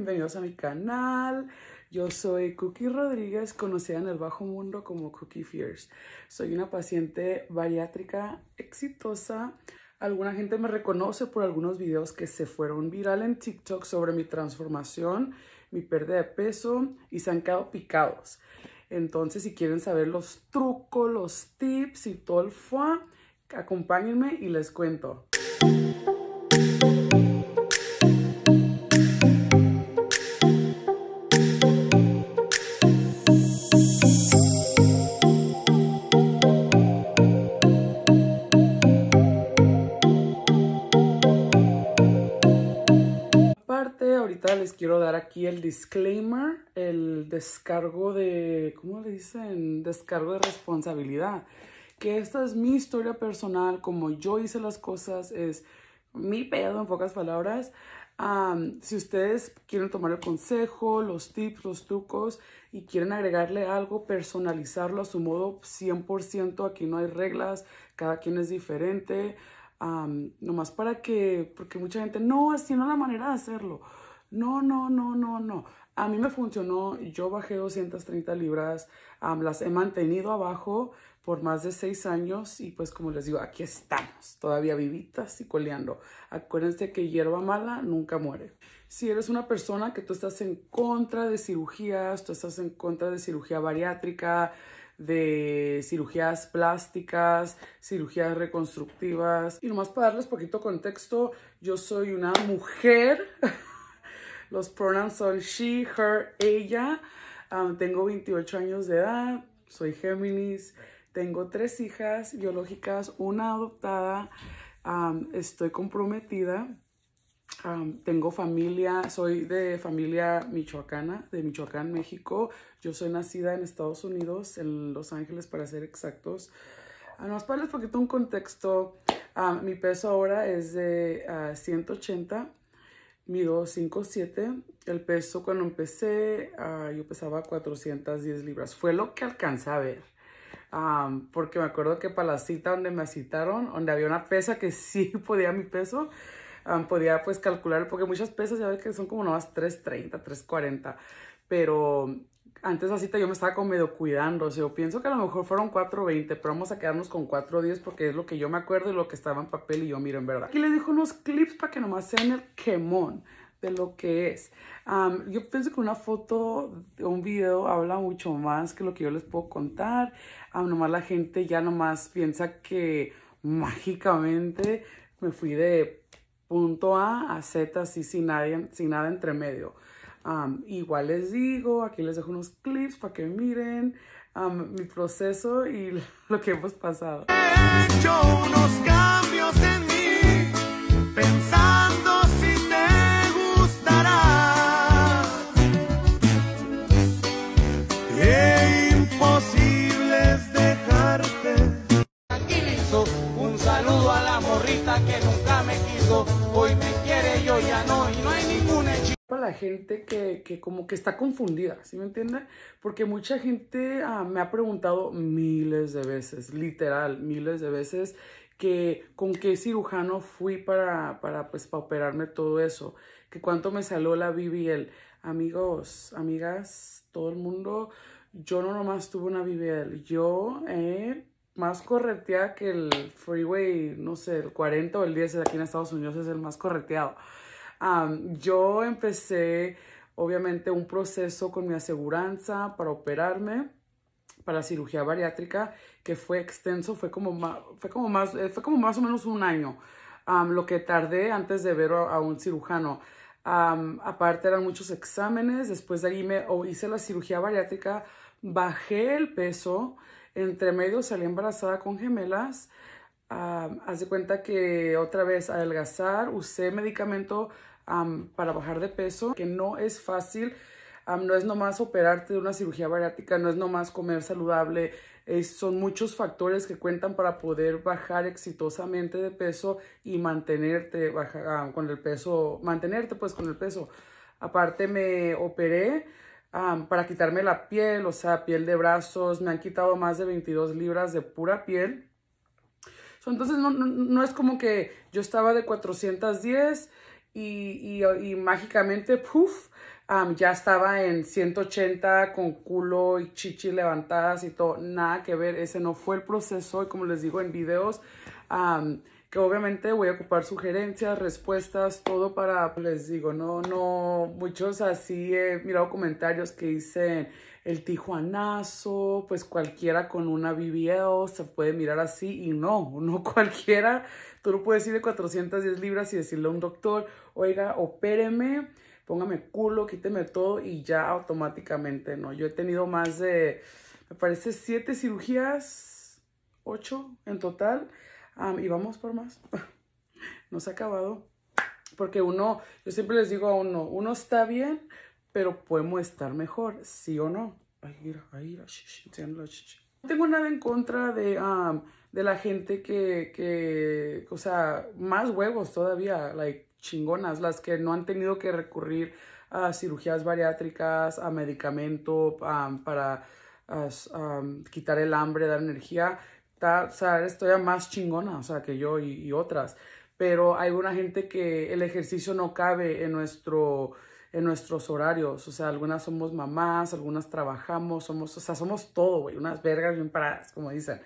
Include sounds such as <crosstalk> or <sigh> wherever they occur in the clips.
bienvenidos a mi canal. Yo soy Cookie Rodríguez, conocida en el bajo mundo como Cookie Fierce. Soy una paciente bariátrica exitosa. Alguna gente me reconoce por algunos videos que se fueron viral en TikTok sobre mi transformación, mi pérdida de peso y se han quedado picados. Entonces, si quieren saber los trucos, los tips y todo el fuá, acompáñenme y les cuento. les quiero dar aquí el disclaimer, el descargo de, ¿cómo le dicen? Descargo de responsabilidad. Que esta es mi historia personal, como yo hice las cosas, es mi pedo en pocas palabras. si ustedes quieren tomar el consejo, los tips, los trucos y quieren agregarle algo, personalizarlo a su modo 100%, aquí no hay reglas, cada quien es diferente, nomás para que, porque mucha gente, no, así no la manera de hacerlo. No, no, no, no, no. A mí me funcionó, yo bajé 230 libras, las he mantenido abajo por más de seis años y pues como les digo, aquí estamos, todavía vivitas y coleando. Acuérdense que hierba mala nunca muere. Si eres una persona que tú estás en contra de cirugías, tú estás en contra de cirugía bariátrica, de cirugías plásticas, cirugías reconstructivas. Y nomás para darles poquito contexto, yo soy una mujer <laughs> Los pronouns son she, her, ella. Ah, tengo 28 años de edad, soy Géminis, tengo tres hijas biológicas, una adoptada, ah, estoy comprometida, ah, tengo familia, soy de familia michoacana, de Michoacán, México. Yo soy nacida en Estados Unidos, en Los Ángeles para ser exactos. Además, para les poquito un contexto, mi peso ahora es de 180 mido 5'7". El peso cuando empecé, ah, yo pesaba 410 libras. Fue lo que alcanzé a ver. porque me acuerdo que para la cita donde me citaron, donde había una pesa que <laughs> sí podía mi peso, podía pues calcular, porque muchas pesas ya ves que son como nomás 330, 340, pero antes así yo me estaba como medio cuidando, o sea, yo pienso que a lo mejor fueron 4.20, pero vamos a quedarnos con 4.10 porque es lo que yo me acuerdo y lo que estaba en papel y yo miro en verdad. Aquí les dejo unos clips para que nomás sean el quemón de lo que es. yo pienso que una foto o un video habla mucho más que lo que yo les puedo contar. nomás la gente ya nomás piensa que mágicamente me fui de punto A a Z así sin, nadie, sin nada entre medio igual les digo, aquí les dejo unos clips para que miren mi proceso y <laughs> lo que hemos pasado. He hecho unos cambios en que, como que está confundida, ¿sí me entiende? Porque mucha gente ah, me ha preguntado miles de veces, literal, miles de veces, que con qué cirujano fui para, para, pues, para operarme todo eso, que cuánto me salió la BBL. Amigos, amigas, todo el mundo, yo no nomás tuve una BBL, yo... Eh, más correteada que el freeway, no sé, el 40 o el 10 aquí en Estados Unidos es el más correteado yo empecé, obviamente, un proceso con mi aseguranza para operarme para cirugía bariátrica que fue extenso, fue como más, fue como más, eh, fue como más o menos un año lo que tardé antes de ver a, un cirujano. aparte eran muchos exámenes, después de ahí me hice la cirugía bariátrica, bajé el peso, entre medio salí embarazada con gemelas, haz de cuenta que otra vez adelgazar, usé medicamento para bajar de peso, que no es fácil. no es nomás operarte de una cirugía bariátrica, no es nomás comer saludable, son muchos factores que cuentan para poder bajar exitosamente de peso y mantenerte baja, con el peso, mantenerte pues con el peso. Aparte me operé para quitarme la piel, o sea, piel de brazos, me han quitado más de 22 libras de pura piel entonces no, no, es como que yo estaba de 410 y, mágicamente, puff, ya estaba en 180 con culo y chichi levantadas y todo. Nada que ver, ese no fue el proceso. Y como les digo en videos, que obviamente voy a ocupar sugerencias, respuestas, todo para, les digo, no, no, muchos así he mirado comentarios que dicen, el tijuanazo, pues cualquiera con una BBL se puede mirar así y no, no <laughs> cualquiera. Tú no puedes ir de 410 libras y decirle a un doctor, oiga, opéreme, póngame culo, quíteme todo y ya automáticamente, ¿no? Yo he tenido más de, me parece, siete cirugías, ocho en total, y vamos por más. <laughs> no se ha acabado. Porque uno, yo siempre les digo a uno, uno está bien pero podemos estar mejor, ¿sí o no? no tengo nada en contra de, de la gente que, que, o sea, más huevos todavía, like chingonas, las que no han tenido que recurrir a cirugías bariátricas, a medicamento para quitar el hambre, dar energía. o sea, estoy más chingona, o sea, que yo y otras. Pero hay una gente que el ejercicio no cabe en nuestro en nuestros horarios. O sea, algunas somos mamás, algunas trabajamos, somos, o sea, somos todo, güey, unas vergas bien paradas, como dicen.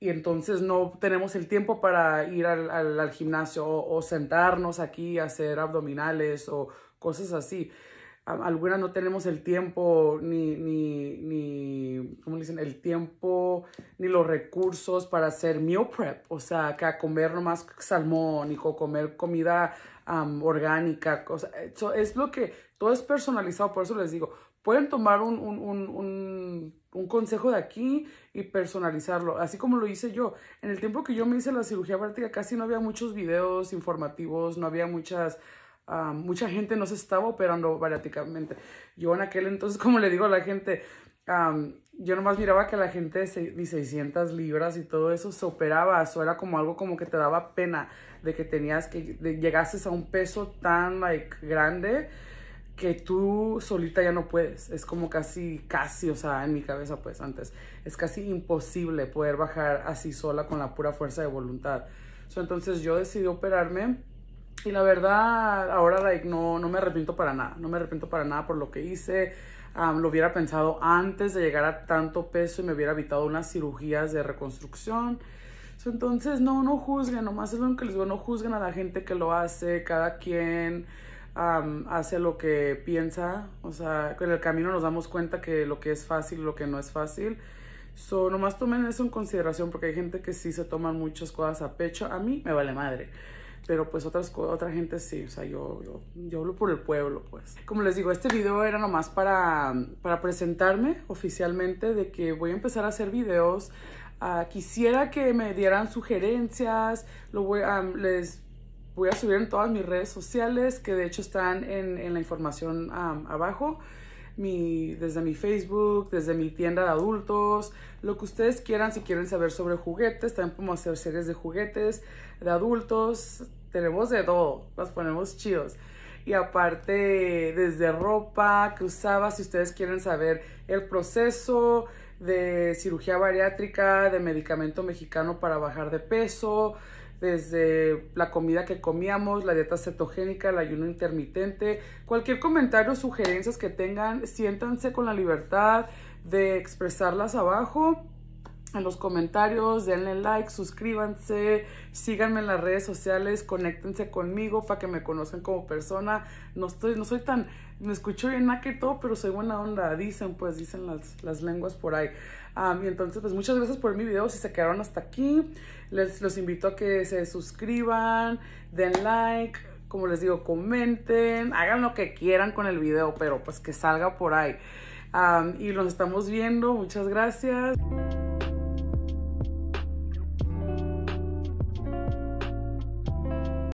Y entonces no tenemos el tiempo para ir al, gimnasio o, sentarnos aquí a hacer abdominales o cosas así. Algunas no tenemos el tiempo ni, ni, ni, ¿cómo le dicen? El tiempo ni los recursos para hacer meal prep. O sea, que a comer nomás salmón y comer comida orgánica. Cosa. Eh, es lo que todo es personalizado, por eso les digo, pueden tomar un, consejo de aquí y personalizarlo, así como lo hice yo. En el tiempo que yo me hice la cirugía bariátrica casi no había muchos videos informativos, no había muchas... mucha gente no se estaba operando bariátricamente. Yo en aquel entonces, <laughs> como le digo a la gente, yo nomás miraba que la gente de 600 libras y todo eso se operaba, eso era como algo como que te daba pena de que tenías que, llegases a un peso tan like, grande que tú solita ya no puedes, es como casi, casi, o sea, en mi cabeza pues antes, es casi imposible poder bajar así sola con la pura fuerza de voluntad. entonces yo decidí operarme y la verdad ahora no, no me arrepiento para nada, no me arrepiento para nada por lo que hice, lo hubiera pensado antes de llegar a tanto peso y me hubiera evitado unas cirugías de reconstrucción. entonces, no, no juzguen, nomás es lo que les digo, no juzguen a la gente que lo hace, cada quien hace lo que piensa, o sea, en el camino nos damos cuenta que lo que es fácil, lo que no es fácil. So, nomás tomen eso en consideración porque hay gente que sí se toman muchas cosas a pecho. A mí me vale madre pero pues otras otra gente sí, o sea, yo, yo, hablo por el pueblo, pues. Como les digo, este video era nomás para, presentarme oficialmente de que voy a empezar a hacer videos. Ah, quisiera que me dieran sugerencias, lo voy, um, les voy a subir en todas mis redes sociales, que de hecho están en, la información abajo desde mi Facebook, desde mi tienda de adultos, lo que ustedes quieran, si quieren saber sobre juguetes, también podemos hacer series de juguetes, de adultos, tenemos de todo, nos ponemos chidos. Y aparte, desde ropa que usaba, si ustedes quieren saber el proceso de cirugía bariátrica, de medicamento mexicano para bajar de peso, desde la comida que comíamos, la dieta cetogénica, el ayuno intermitente. Cualquier comentario o sugerencias que tengan, siéntanse con la libertad de expresarlas abajo en los comentarios, denle like, suscríbanse, síganme en las redes sociales, conéctense conmigo para que me conozcan como persona. No estoy, no soy tan, me escucho bien que todo, pero soy buena onda, dicen, pues dicen las, lenguas por ahí. y entonces, pues muchas gracias por mi video, si se quedaron hasta aquí, les los invito a que se suscriban, den like, como les digo, comenten, hagan lo que quieran con el video, pero pues que salga por ahí. y los estamos viendo, muchas gracias.